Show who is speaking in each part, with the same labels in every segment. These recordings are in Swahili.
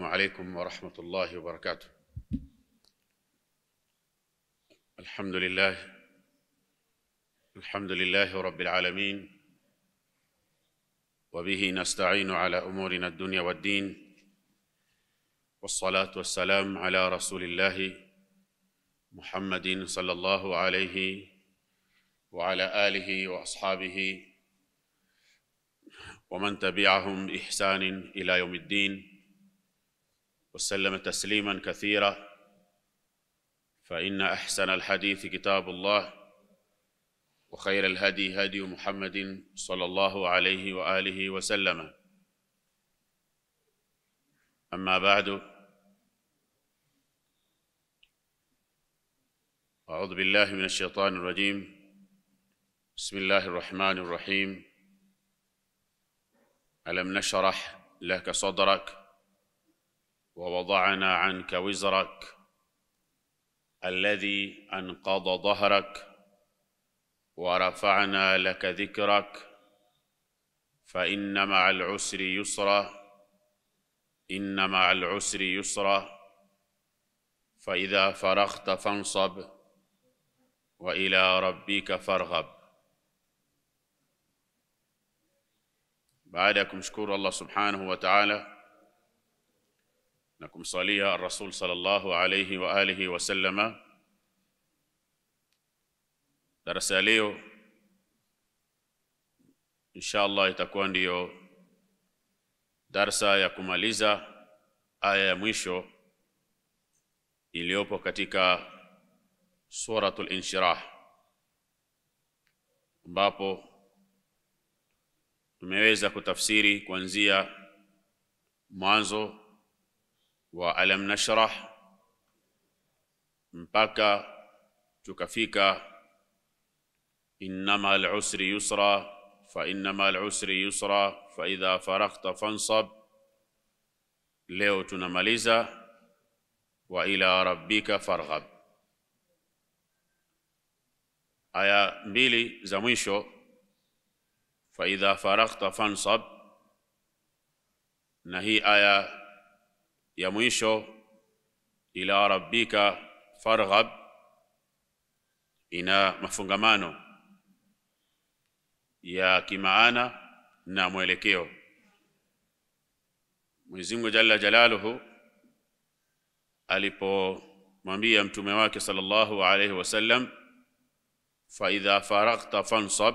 Speaker 1: السلام عليكم ورحمة الله وبركاته الحمد لله الحمد لله رب العالمين وبه نستعين على أمورنا الدنيا والدين والصلاة والسلام على رسول الله محمد صلى الله عليه وعلى آله وأصحابه ومن تبعهم بإحسان إلى يوم الدين وسلم تسليما كثيرا فإن أحسن الحديث كتاب الله وخير الهدي هدي محمد صلى الله عليه وآله وسلم أما بعد أعوذ بالله من الشيطان الرجيم بسم الله الرحمن الرحيم ألم نشرح لك صدرك ووضعنا عنك وزرك الذي انقض ظهرك ورفعنا لك ذكرك فان مع العسر يسرا ان مع العسر يسرا فاذا فرغت فانصب والى ربك فارغب بعدكم شكور الله سبحانه وتعالى na kumswalia Rasul sallallahu alayhi wa alihi sallama Darasa ya leo insha itakuwa ndiyo darsa ya kumaliza aya ya mwisho iliyopo katika Suratul Inshirah, ambapo tumeweza kutafsiri kuanzia mwanzo wa alam nashrah mpaka tukafika innama al-usri yusra fa innama al-usri yusra fa idha faraghta fansab leo tunamaliza wa ila rabbika farghab aya mbili za mwisho fa idha faraghta fansab na hii aya ya mwisho ila rabbika farghab ina mafungamano ya kimaana na mwelekeo Mwenyezi Mungu Jalla Jalaluhu alipomwambia mtume wake sallallahu alayhi wasallam fa idha faraghta fansab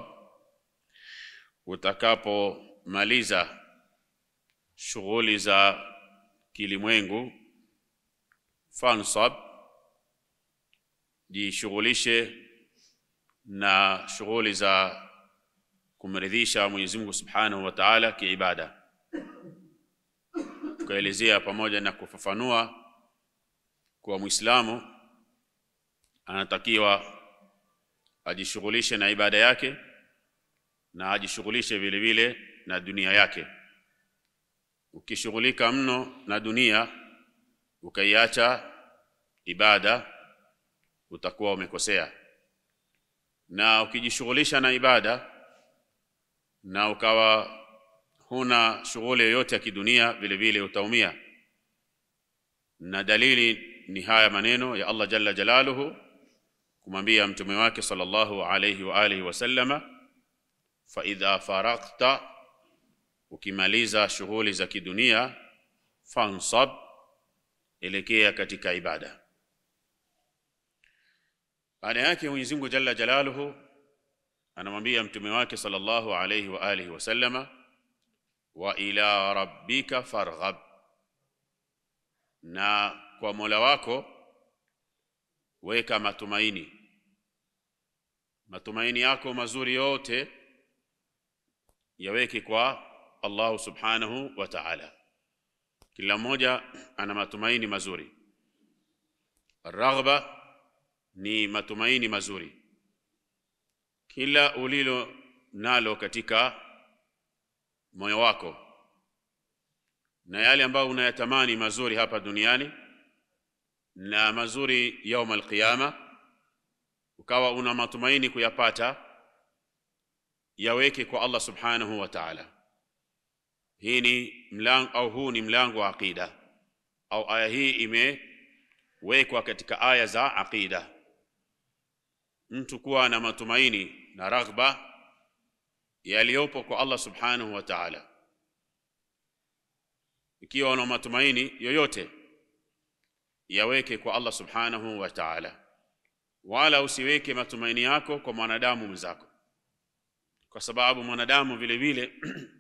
Speaker 1: utakapomaliza shughuli za kilimwengu, fansab, jishughulishe na shughuli za kumridhisha Mwenyezi Mungu Subhanahu wa Ta'ala kiibada. Tukaelezea pamoja na kufafanua kuwa Muislamu anatakiwa ajishughulishe na ibada yake na ajishughulishe vile vile na dunia yake ukishughulika mno na dunia ukaiacha ibada utakuwa umekosea, na ukijishughulisha na ibada na ukawa huna shughuli yoyote ya kidunia, vile vile utaumia. Na dalili ni haya maneno ya Allah jalla jalaluhu kumwambia mtume wake sallallahu alayhi wa alihi wasallama, fa idha faragta Ukimaliza shughuli za kidunia, fansab, elekea katika ibada. Baada yake Mwenyezi Mungu jalla jalaluhu anamwambia mtume wake sallallahu alayhi wa alihi wasallama, wa ila rabbika farghab, na kwa mola wako weka matumaini. Matumaini yako mazuri yote yaweke kwa Allahu subhanahu wa ta'ala. Kila mmoja ana matumaini mazuri. Raghba ni matumaini mazuri, kila ulilo nalo katika moyo wako na yale ambayo unayatamani mazuri hapa duniani na mazuri yaum alqiyama, ukawa una matumaini kuyapata, yaweke kwa Allah subhanahu wa ta'ala. Hii ni mlango au huu ni mlango wa aqida, au aya hii imewekwa katika aya za aqida. Mtu kuwa na matumaini na raghba yaliyopo kwa Allah subhanahu wa ta'ala. Ikiwa una matumaini yoyote yaweke kwa Allah subhanahu wa ta'ala, wala usiweke matumaini yako kwa mwanadamu mwenzako, kwa sababu mwanadamu vile vile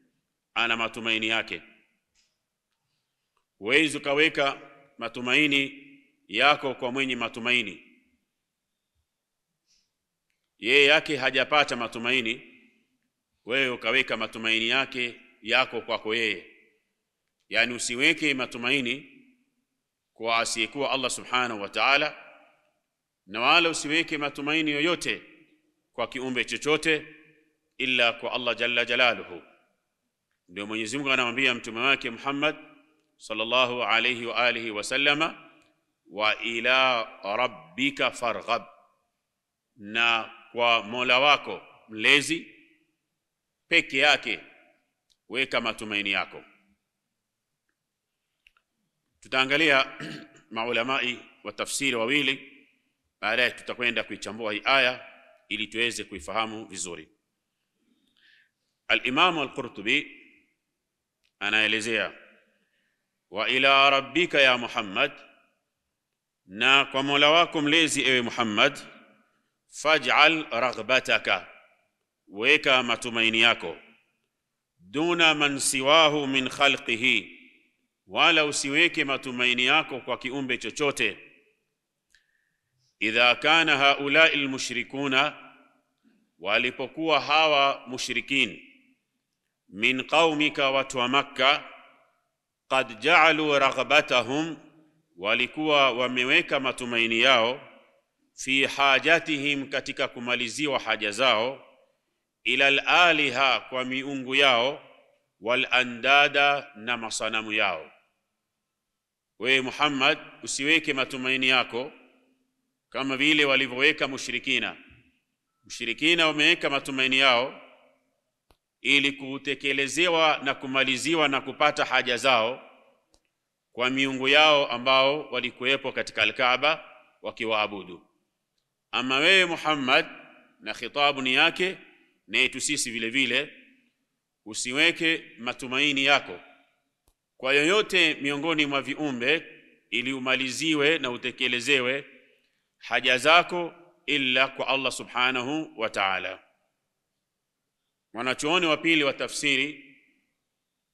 Speaker 1: ana matumaini yake. Huwezi ukaweka matumaini yako kwa mwenye matumaini, yeye yake hajapata matumaini, wewe ukaweka matumaini yake yako kwako yeye. Yaani usiweke matumaini kwa asiyekuwa Allah subhanahu wa ta'ala, na wala usiweke matumaini yoyote kwa kiumbe chochote ila kwa Allah jalla jalaluhu. Ndio Mwenyezi Mungu anamwambia mtume wake Muhammad sallallahu alayhi wa alihi wasallama, wa ila rabbika farghab, na kwa Mola wako mlezi peke yake weka matumaini yako. Tutaangalia maulamai wa tafsiri wawili, baadaye tutakwenda kuichambua hii aya ili tuweze kuifahamu vizuri. Al-Imam Al-Qurtubi anaelezea wa ila rabbika ya Muhammad, na kwa Mola wako mlezi ewe Muhammad, faj'al raghbataka, weka matumaini yako, duna man siwahu min khalqihi, wala usiweke matumaini yako kwa kiumbe chochote. Idha kana haulai lmushrikuna, walipokuwa hawa mushrikin min qaumika, watu wa Makka, qad ja'alu raghbatahum, walikuwa wameweka matumaini yao, fi hajatihim, katika kumaliziwa haja zao, ila alaliha, kwa miungu yao, walandada, na masanamu yao. we Muhammad, usiweke matumaini yako kama vile walivyoweka mushrikina. Mushrikina wameweka matumaini yao ili kutekelezewa na kumaliziwa na kupata haja zao kwa miungu yao ambao walikuwepo katika Alkaaba wakiwaabudu. Ama wewe Muhammad, na khitabu ni yake na yetu sisi vile vile, usiweke matumaini yako kwa yoyote miongoni mwa viumbe ili umaliziwe na utekelezewe haja zako ila kwa Allah subhanahu wa ta'ala. Mwanachuoni wa pili wa tafsiri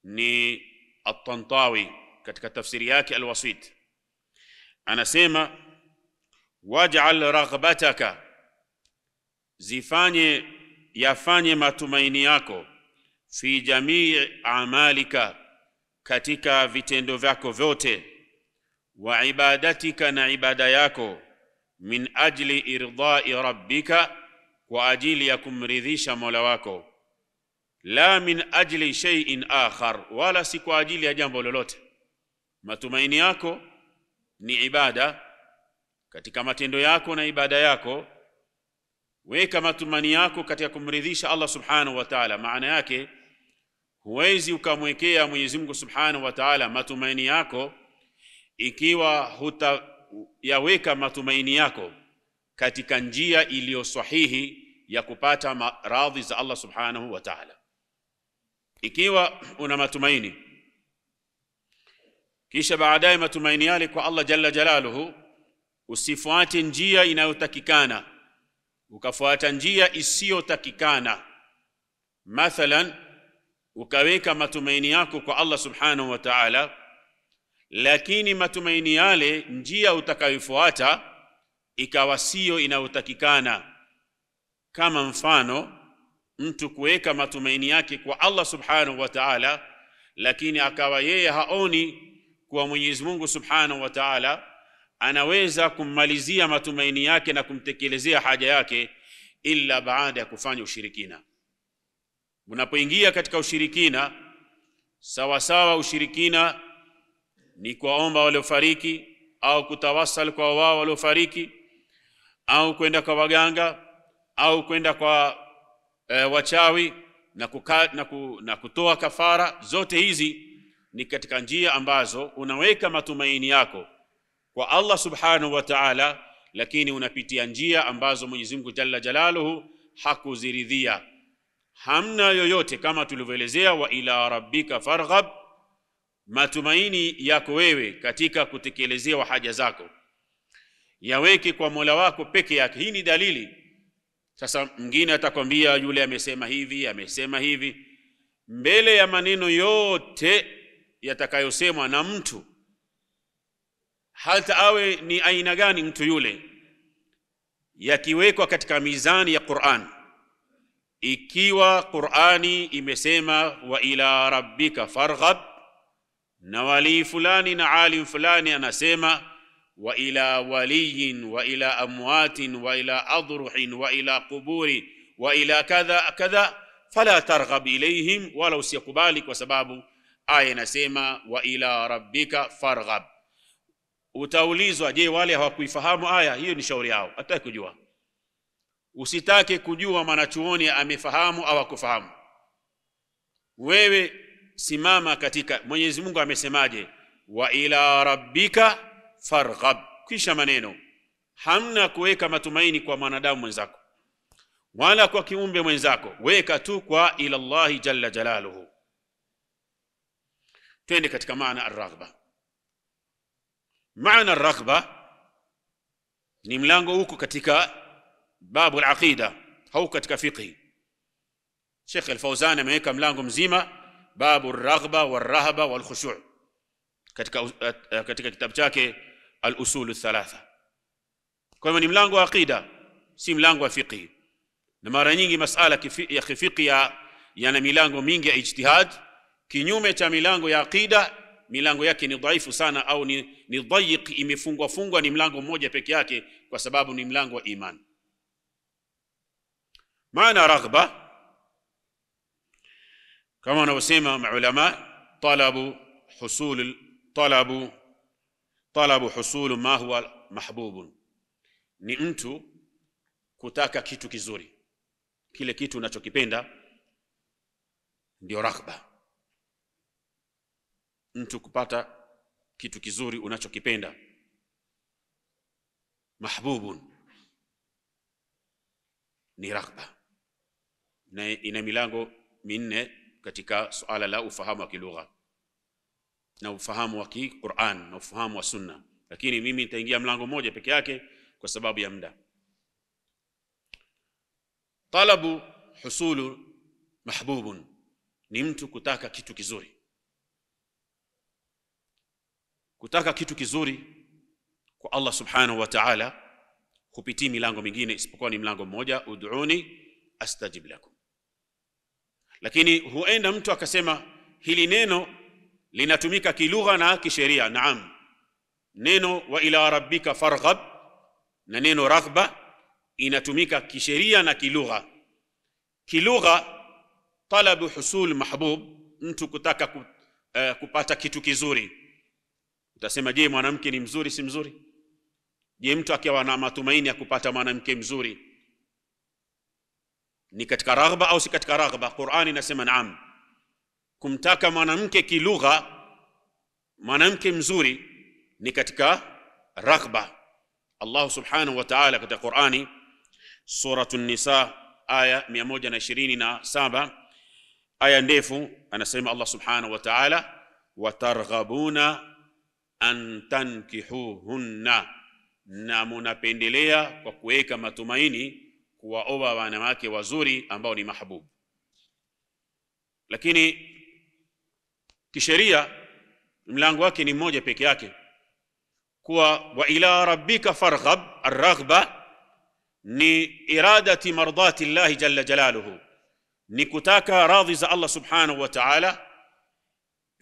Speaker 1: ni At-Tantawi katika tafsiri yake Al-Wasit anasema, waj'al raghbataka, zifanye yafanye matumaini yako, fi jamii amalika, katika vitendo vyako vyote, wa ibadatika, na ibada yako, min ajli irdai rabbika, kwa ajili ya kumridhisha mola wako la min ajli shay'in akhar, wala si kwa ajili ya jambo lolote. Matumaini yako ni ibada, katika matendo yako na ibada yako weka matumaini yako katika kumridhisha Allah subhanahu wa ta'ala. Maana yake huwezi ukamwekea Mwenyezi Mungu subhanahu wa ta'ala matumaini yako ikiwa hutayaweka matumaini yako katika njia iliyo sahihi ya kupata radhi za Allah subhanahu wa ta'ala ikiwa una matumaini kisha baadaye matumaini yale kwa Allah jalla jalaluhu, usifuate njia inayotakikana ukafuata njia isiyotakikana. Mathalan, ukaweka matumaini yako kwa Allah subhanahu wa ta'ala, lakini matumaini yale njia utakayofuata ikawa siyo inayotakikana, kama mfano mtu kuweka matumaini yake kwa Allah subhanahu wa ta'ala, lakini akawa yeye haoni kuwa Mwenyezi Mungu subhanahu wa ta'ala anaweza kummalizia matumaini yake na kumtekelezea haja yake illa baada ya kufanya ushirikina. Unapoingia katika ushirikina, sawasawa ushirikina ni kuwaomba waliofariki au kutawasal kwa wao waliofariki au kwenda kwa waganga au kwenda kwa e, wachawi na, kuka, na, ku, na kutoa kafara. Zote hizi ni katika njia ambazo unaweka matumaini yako kwa Allah subhanahu wa ta'ala, lakini unapitia njia ambazo Mwenyezi Mungu jalla jalaluhu hakuziridhia. Hamna yoyote kama tulivyoelezea, wa ila rabbika farghab, matumaini yako wewe katika kutekelezewa haja zako yaweke kwa Mola wako peke yake. Hii ni dalili sasa mwingine atakwambia yule amesema hivi, amesema hivi. Mbele ya maneno yote yatakayosemwa na mtu, hata awe ni aina gani mtu yule, yakiwekwa katika mizani ya Qur'an, ikiwa Qur'ani imesema wa ila rabbika farghab na walii fulani na alim fulani anasema wa ila waliyin wa ila amwatin wa ila adruhin wa ila quburi wa ila kadha kadha fala targhab ilayhim, wala usikubali, kwa sababu aya inasema wa ila farghab. Utaulizwa, je, wale hawakuifahamu aya hiyo? Ni shauri yao, hataki kujua. Usitake kujua mwanachuoni amefahamu au akufahamu Wewe simama katika Mwenyezi Mungu amesemaje, wa ila rabbika farghab, kisha maneno. Hamna kuweka matumaini kwa mwanadamu mwenzako wala kwa kiumbe mwenzako, weka tu kwa ila Allahi jalla jalaluhu. Twende katika maana arraghba. Maana arraghba ni mlango huko katika babu alaqida, hauko katika fiqhi. Sheikh Al-Fauzan ameweka mlango mzima babu arraghba warahaba walkhushu' katika, katika kitabu chake الأصول الثلاثة كما ني ملango عقيدة سي ملango aqida si mlango wa fiqhi na mara nyingi masala ya fiqhi ya yana milango mingi ya ijtihad kinyume cha milango ya aqida milango yake ni dhaifu sana au ni, ni dhayiq imefungwa fungwa ni mlango mmoja peke yake kwa sababu ni mlango wa iman maana raghba kama wanavyosema maulama talabu husul talabu talabu husulu ma huwa mahbubun, ni mtu kutaka kitu kizuri, kile kitu unachokipenda ndio raghba. Mtu kupata kitu kizuri unachokipenda mahbubun ni raghba, na ina milango minne katika suala la ufahamu wa kilugha na ufahamu wa Qur'an na ufahamu wa Sunna, lakini mimi nitaingia mlango mmoja peke yake kwa sababu ya muda. Talabu husulu mahbubun, ni mtu kutaka kitu kizuri, kutaka kitu kizuri kwa Allah subhanahu wa ta'ala hupitii milango mingine isipokuwa ni mlango mmoja, ud'uni astajib lakum. Lakini huenda mtu akasema hili neno linatumika kilugha na kisheria. Naam, neno wa ila rabbika farghab na neno raghba inatumika kisheria na kilugha. Kilugha, talabu husul mahbub, mtu kutaka ku, uh, kupata kitu kizuri. Utasema, je, mwanamke ni mzuri si mzuri? Je, mtu akiwa na matumaini ya kupata mwanamke mzuri ni katika raghba au si katika raghba? Qur'ani inasema naam kumtaka mwanamke kilugha, mwanamke mzuri ni katika raghba. Allah subhanahu wa ta'ala katika Qur'ani Suratun Nisa aya 127 aya ndefu, anasema Allah subhanahu wa ta'ala, watarghabuna an tankihuhunna, na munapendelea kwa kuweka matumaini kuwaoa wanawake wazuri ambao ni mahabubu. Lakini kisheria mlango wake ni mmoja peke yake kuwa wa ila rabbika farghab arraghba ni iradati mardati llahi jalla jalaluhu ni kutaka radhi za allah subhanahu wa taala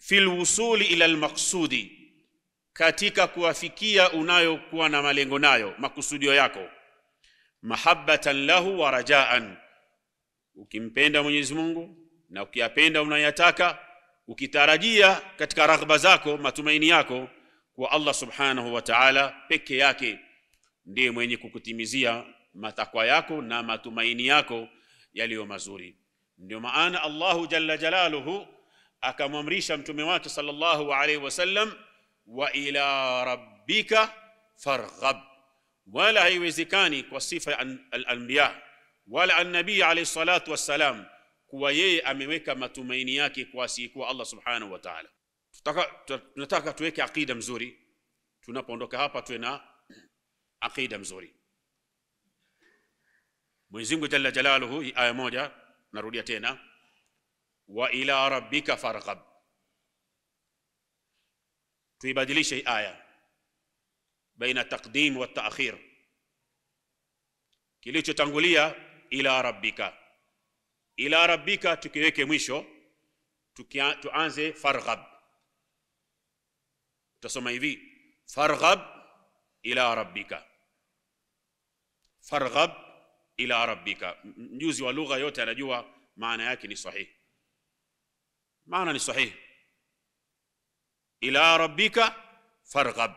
Speaker 1: fi lwusuli ila lmaksudi katika kuwafikia unayokuwa na malengo nayo makusudio yako mahabbatan lahu wa rajaan ukimpenda mwenyezi mungu na ukiyapenda unayataka ukitarajia katika raghba zako matumaini yako kuwa Allah subhanahu wa ta'ala peke yake ndiye mwenye kukutimizia matakwa yako na matumaini yako yaliyo mazuri. Ndio maana Allahu jalla jalaluhu akamwamrisha mtume wake sallallahu alaihi wasallam, wa ila rabbika farghab. Wala haiwezekani kwa sifa ya al-anbiya wala an-nabii alayhi salatu wassalam kuwa yeye ameweka matumaini yake kwa asiyekuwa Allah subhanahu wa ta'ala. Tunataka tuweke aqida mzuri, tunapoondoka hapa tuwe na aqida mzuri. Mwenyezi Mungu jalla jalaluhu, aya moja, narudia tena, wa ila rabbika farghab. Tuibadilishe hii aya baina taqdim wa taakhir, kilichotangulia ila rabbika ila rabbika tukiweke mwisho tukia, tuanze farghab tutasoma hivi farghab ila rabbika farghab ila rabbika mjuzi wa lugha yote anajua maana yake ni sahihi maana ni sahihi ila rabbika farghab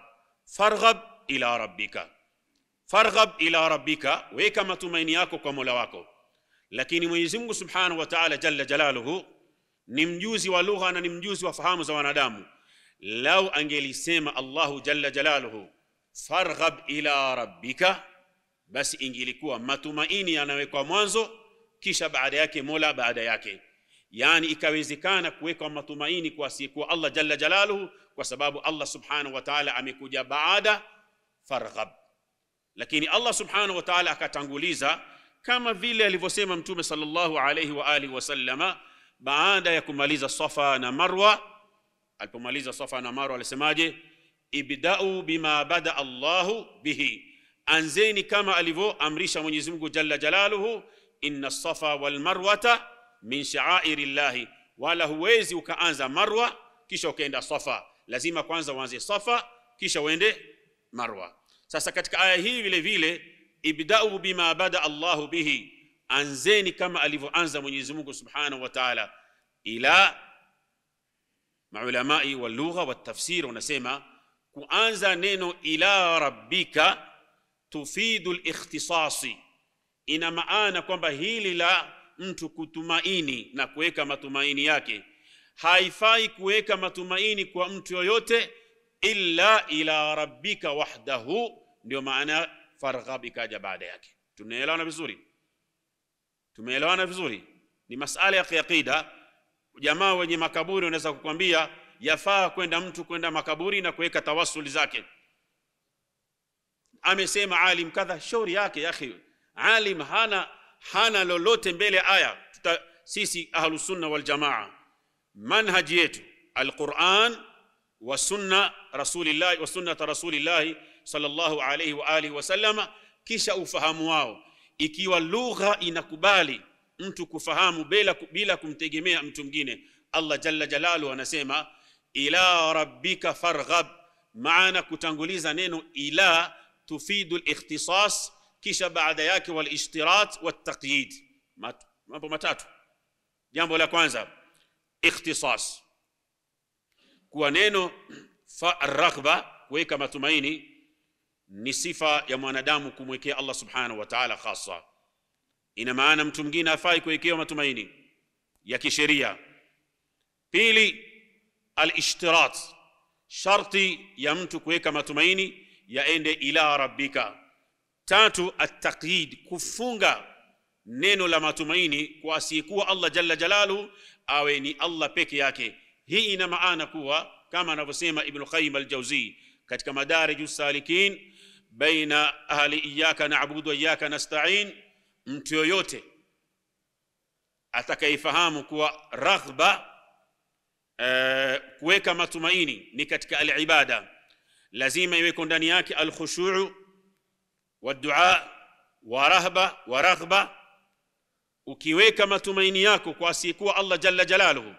Speaker 1: farghab ila rabbika farghab ila rabbika weka matumaini yako kwa mola wako lakini Mwenyezi Mungu Subhanahu wa Ta'ala jalla jalaluhu ni mjuzi wa lugha na ni mjuzi wa fahamu za wanadamu. Lau angelisema Allahu jalla jalaluhu farghab ila rabbika, basi ingilikuwa matumaini yanawekwa mwanzo, kisha baada yake mola baada yake, yaani ikawezekana kuwekwa matumaini kwa asiyekuwa Allah jalla jalaluhu, kwa sababu Allah Subhanahu wa Ta'ala amekuja baada farghab, lakini Allah Subhanahu wa Ta'ala akatanguliza kama vile alivyosema Mtume sallallahu alayhi wa alihi wasallama baada ya kumaliza Safa na Marwa. Alipomaliza Safa na Marwa alisemaje? Ibda'u bima bada Allahu bihi, anzeni kama alivyoamrisha Mwenyezi Mungu jalla jalaluhu, inna safa wal marwata min sha'airi llahi, wala huwezi ukaanza Marwa kisha ukaenda Safa. Lazima kwanza uanze Safa kisha uende Marwa. Sasa katika aya hii vile vile ibda'u bima bada Allahu bihi, anzeni kama alivyoanza Mwenyezi Mungu subhanahu wa Ta'ala. Ila maulamai wa lugha wa tafsiri wanasema kuanza neno ila rabbika tufidu likhtisasi, ina maana kwamba hili la mtu kutumaini na kuweka matumaini yake haifai kuweka matumaini kwa mtu yoyote illa ila rabbika wahdahu, ndio maana farghab ikaja baada yake. Tunaelewana vizuri? Tumeelewana vizuri? Ni masala ya kiaqida Jamaa wenye makaburi wanaweza kukwambia yafaa kwenda mtu kwenda makaburi na kuweka tawasuli zake. Amesema alim kadha, shauri yake ya akhi. Alim hana hana lolote mbele aya. Tuta, sisi ahlusunna waljamaa, manhaji yetu alquran wa sunna rasulillahi wa sunnata rasulillahi sallallahu alayhi wa alihi wasallama, kisha ufahamu wao, ikiwa lugha inakubali mtu kufahamu bila, bila kumtegemea mtu mwingine. Allah jalla jalalu anasema ila rabbika farghab, maana kutanguliza neno ila tufidu likhtisas, kisha baada yake walishtirat waltaqyid. Mambo matatu. Jambo la kwanza ikhtisas, kuwa neno raghba, kuweka matumaini ni sifa ya mwanadamu kumwekea Allah subhanahu wa ta'ala khasa. Ina maana mtu mwingine afai kuwekewa matumaini ya kisheria. Pili, alishtirat, sharti ya mtu kuweka matumaini yaende ila rabbika. Tatu, attaqyid, kufunga neno la matumaini kwa asiyekuwa Allah jalla jalalu, awe ni Allah peke yake. Hii ina maana kuwa kama anavyosema Ibn Qayyim al-Jawzi katika Madarij salikin baina ahli iyaka nabudu wa iyaka nasta'in, mtu yoyote atakayefahamu kuwa raghba e, kuweka matumaini ni katika alibada, lazima iweko ndani yake alkhushu'u waddua wa rahba wa raghba. Ukiweka matumaini yako kwa asiyekuwa Allah jalla jalaluhu,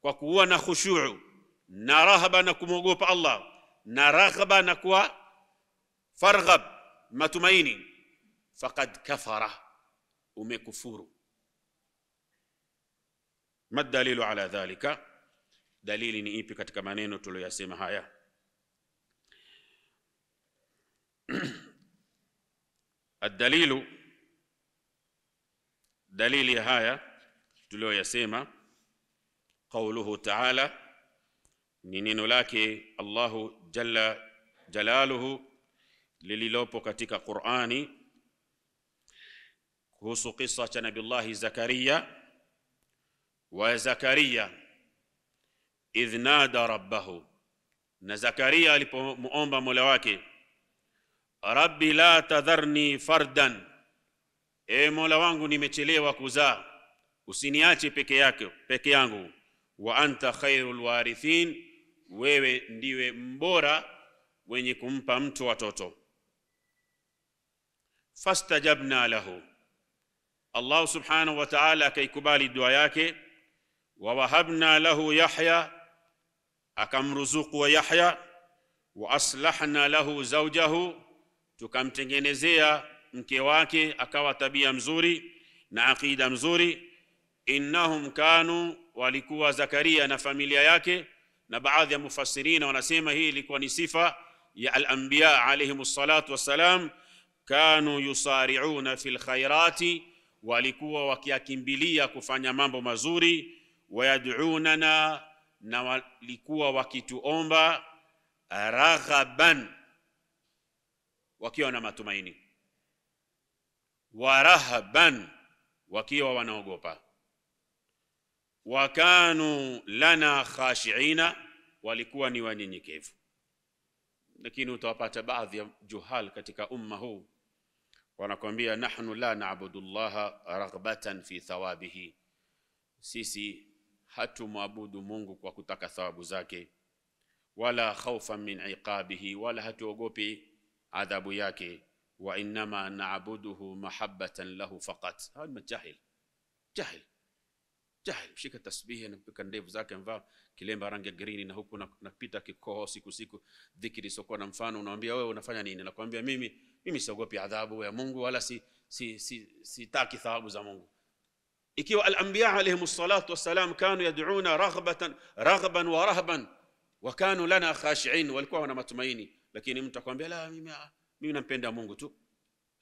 Speaker 1: kwa kuwa na khushu'u na rahba na kumwogopa Allah na raghba na kuwa فارغب متميني فقد كفر ومكفور ما الدليل على ذلك دليل ني ايبي katika maneno tuliyosema haya الدليل دليل هيا تلويسيما قوله تعالى نينو لك الله جل جلاله lililopo katika Qur'ani kuhusu kisa cha Nabillahi Zakaria wa Zakaria idh nada rabbahu, na Zakaria alipomuomba Mola wake, rabbi la tadharni fardan, e Mola wangu nimechelewa kuzaa, usiniache peke yake peke yangu, wa anta khairul warithin, wewe ndiwe mbora wenye kumpa mtu watoto fastajabna lahu, allah subhanahu wa ta'ala akaikubali dua yake. Wawahabna lahu Yahya, akamruzuku wa Yahya. Wa aslahna lahu zaujahu, tukamtengenezea mke wake akawa tabia mzuri na aqida mzuri. Innahum kanu, walikuwa Zakaria na familia yake. Na baadhi ya mufassirina wanasema hii ilikuwa ni sifa ya al-anbiya alayhimus salatu wassalam kanu yusari'una fil lkhairati walikuwa wakiakimbilia kufanya mambo mazuri. Wayad'unana, na walikuwa wakituomba. Raghaban, wakiwa na matumaini. Warahaban, wakiwa wanaogopa. Wakanu lana khashiina, walikuwa ni wanyenyekevu. Lakini utawapata baadhi ya juhal katika umma huu wanakwambia nahnu la naabudu llaha raghbatan fi thawabihi, sisi hatumwabudu Mungu kwa kutaka thawabu zake, wala khaufan min iqabihi, wala hatuogopi adhabu yake, wa innama naabuduhu mahabbatan lahu faqat. Hawa ni majahil jahil, jahil. mshika tasbihi anampika ndevu zake amvaa kilemba rangi ya green na huku napita kikoho siku siku dhikiri isiokuwa na mfano unawambia wewe unafanya nini nakwambia mimi mimi siogopi adhabu ya mungu wala sitaki si, si, si, si thawabu za mungu ikiwa alambiya alaihim salatu wassalam kanu yaduna raghbatan raghban wa rahban wa kanu lana khashiin walikuwa wana matumaini lakini mtu akwambia la mimi, mimi nampenda mungu tu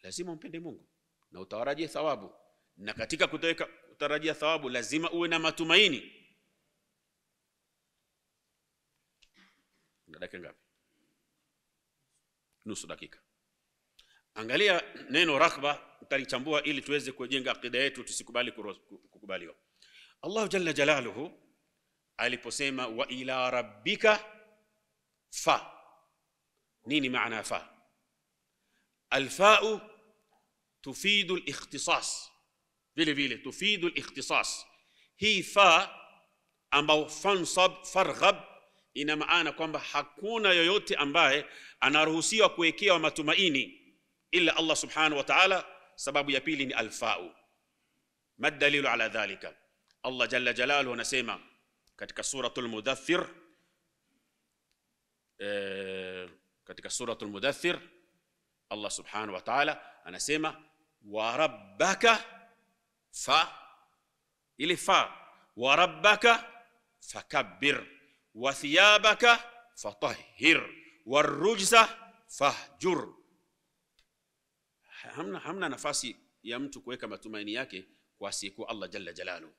Speaker 1: lazima umpende mungu na utawarajie thawabu na katika kutoweka utarajia thawabu, lazima uwe na matumaini. Dakika ngapi? Nusu dakika. Angalia neno raghba, utalichambua ili tuweze kujenga akida yetu, tusikubali kukubaliwa. Allah jalla jalaluhu aliposema wa ila rabbika fa, nini maana fa? Alfau tufidu alikhtisas vile vile tufidu likhtisas hii fa ambao fansab farghab ina maana kwamba hakuna yoyote ambaye anaruhusiwa kuwekewa matumaini ila allah subhanahu wa taala sababu ya pili ni alfau madalilu ala dhalika allah jalla jalaluhu anasema katika suratul mudaththir e, katika suratul mudaththir allah subhanahu wa taala anasema wa rabbaka fa ile fa wa rabbaka fakabbir wa thiyabaka fatahhir warujza fahjur. Hamna, hamna nafasi ya mtu kuweka matumaini yake kwa siku Allah jalla jalalu.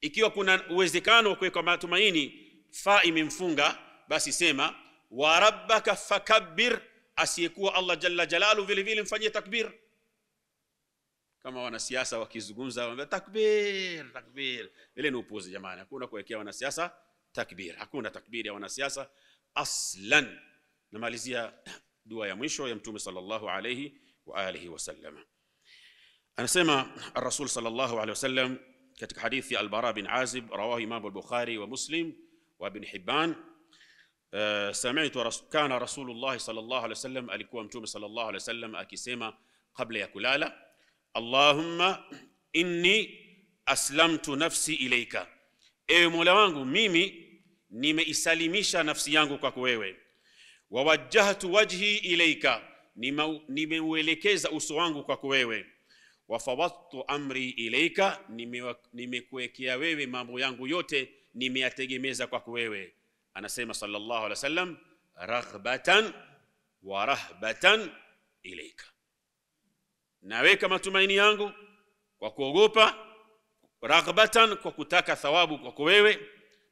Speaker 1: Ikiwa kuna uwezekano wa kuweka matumaini, fa imemfunga basi sema wa rabbaka fakabbir, asiyekuwa Allah jalla jalalu vile vile mfanyie takbir. kama wanasiasa wakizungumza wanaambia takbir takbir. Ile ni upuzi jamani, hakuna kuwekea wanasiasa takbir, hakuna takbir ya wanasiasa aslan. Namalizia dua ya mwisho ya Mtume sallallahu alayhi wa alihi wasallam, anasema Rasul sallallahu alayhi wasallam katika hadithi Albara bin Azib, rawahu Imamu al-Bukhari wa Muslim wa Ibn Hibban سمعت كان رسول sami'tu kana Rasulullah sallallahu alayhi wasallam, alikuwa صلى الله عليه وسلم akisema قبل ya kulala allahumma inni aslamtu nafsi ilaika, ewe mola wangu mimi nimeisalimisha nafsi yangu kwako wewe. Wawajjahtu wajhi ilaika, nimeuelekeza uso wangu kwako wewe. Wafawadtu amri ilaika, nimekuwekea wewe mambo yangu yote nimeyategemeza kwako wewe. Anasema sallallahu alaihi wasallam raghbatan wa rahbatan ilaika naweka matumaini yangu kwa kuogopa, raghbatan, kwa kutaka thawabu kwako wewe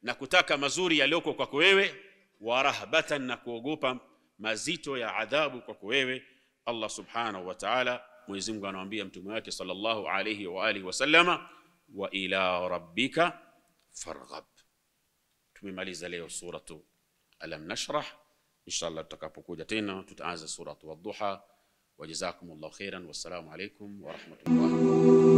Speaker 1: na kutaka mazuri yaliyoko kwako wewe, wa rahbatan, na kuogopa mazito ya adhabu kwako wewe. Allah subhanahu wa ta'ala, Mwenyezi Mungu anamwambia mtume wake sallallahu alayhi wa alihi wasallama, wa ila rabbika farghab. Tumemaliza leo suratu alam nashrah. Inshallah tutakapokuja tena tutaanza suratu wadduha. وجزاكم الله خيرا والسلام عليكم ورحمه الله